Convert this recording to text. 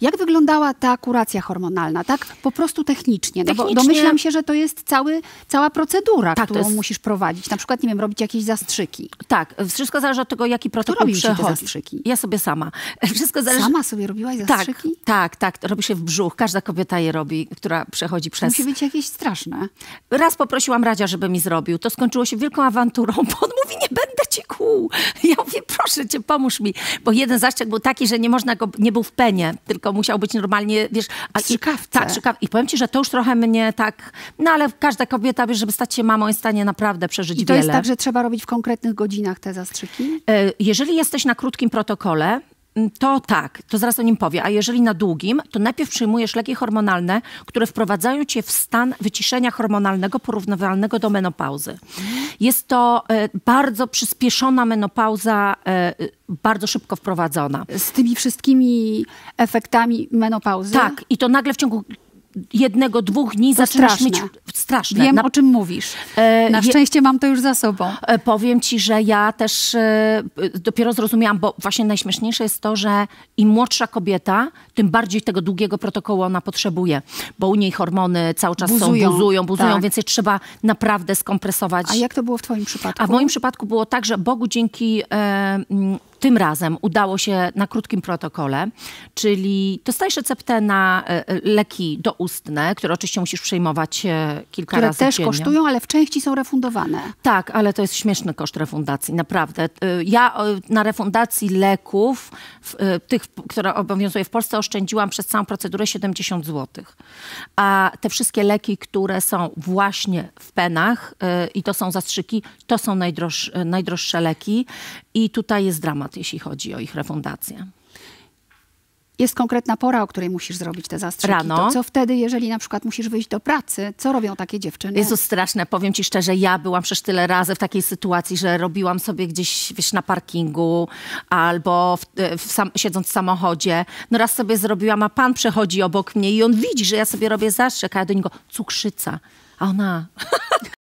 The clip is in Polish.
Jak wyglądała ta kuracja hormonalna, tak po prostu technicznie? No technicznie... bo domyślam się, że to jest cały, cała procedura, tak, którą jest... musisz prowadzić. Na przykład, nie wiem, robić jakieś zastrzyki. Tak, wszystko zależy od tego, jaki protokół przechodzi. Te zastrzyki? Ja sobie sama. Wszystko zależy... Sama sobie robiłaś tak, zastrzyki? Tak, tak, tak. Robi się w brzuch. Każda kobieta je robi, która przechodzi przez... Musi być jakieś straszne. Raz poprosiłam Radzia, żeby mi zrobił. To skończyło się wielką awanturą pod mówi, nie będę ci kłuł. Ja mówię, proszę cię, pomóż mi. Bo jeden zastrzyk był taki, że nie można go, nie był w penie, tylko musiał być normalnie, wiesz... A strzykawce. tak, strzykawce. I powiem ci, że to już trochę mnie tak... No ale każda kobieta, wie, żeby stać się mamą, jest w stanie naprawdę przeżyć I to wiele. jest tak, że trzeba robić w konkretnych godzinach te zastrzyki? E, jeżeli jesteś na krótkim protokole, Mm, to tak, to zaraz o nim powie. A jeżeli na długim, to najpierw przyjmujesz leki hormonalne, które wprowadzają cię w stan wyciszenia hormonalnego porównywalnego do menopauzy. Jest to e, bardzo przyspieszona menopauza, e, bardzo szybko wprowadzona. Z tymi wszystkimi efektami menopauzy? Tak, i to nagle w ciągu jednego, dwóch dni to zaczynasz straszne. mieć straszne. Wiem, na... o czym mówisz. E, na szczęście mam to już za sobą. E, powiem ci, że ja też e, dopiero zrozumiałam, bo właśnie najśmieszniejsze jest to, że im młodsza kobieta, tym bardziej tego długiego protokołu ona potrzebuje, bo u niej hormony cały czas buzują. są, buzują, buzują, tak. więc je trzeba naprawdę skompresować. A jak to było w twoim przypadku? A w moim przypadku było tak, że Bogu dzięki e, tym razem udało się na krótkim protokole, czyli dostajesz receptę na e, e, leki doustne, które oczywiście musisz przejmować e, kilka które razy też dziennie. kosztują, ale w części są refundowane. Tak, ale to jest śmieszny koszt refundacji, naprawdę. Ja na refundacji leków, tych, które obowiązuje w Polsce, oszczędziłam przez całą procedurę 70 zł. A te wszystkie leki, które są właśnie w penach i to są zastrzyki, to są najdroższe leki. I tutaj jest dramat, jeśli chodzi o ich refundację. Jest konkretna pora, o której musisz zrobić te zastrzyki. Rano. To co wtedy, jeżeli na przykład musisz wyjść do pracy? Co robią takie dziewczyny? Jest to straszne. Powiem ci szczerze, ja byłam przecież tyle razy w takiej sytuacji, że robiłam sobie gdzieś, wiesz, na parkingu albo w, e, w sam, siedząc w samochodzie. No raz sobie zrobiłam, a pan przechodzi obok mnie i on widzi, że ja sobie robię zastrzyk, a ja do niego cukrzyca. A ona...